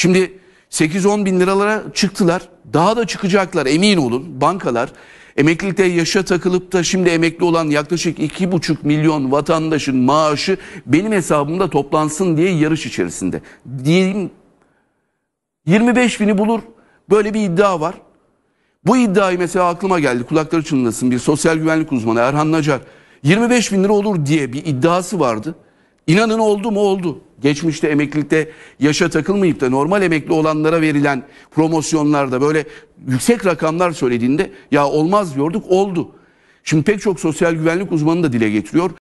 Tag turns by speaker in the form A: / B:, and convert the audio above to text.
A: Şimdi 8-10 bin liralara çıktılar. Daha da çıkacaklar emin olun. Bankalar emeklilikte yaşa takılıp da şimdi emekli olan yaklaşık 2,5 milyon vatandaşın maaşı benim hesabımda toplansın diye yarış içerisinde. Diyeyim 25 bini bulur böyle bir iddia var. Bu iddiayı mesela aklıma geldi kulakları çınlasın bir sosyal güvenlik uzmanı Erhan Nacar 25 bin lira olur diye bir iddiası vardı. İnanın oldu mu oldu geçmişte emeklilikte yaşa takılmayıp da normal emekli olanlara verilen promosyonlarda böyle yüksek rakamlar söylediğinde ya olmaz diyorduk oldu. Şimdi pek çok sosyal güvenlik uzmanı da dile getiriyor.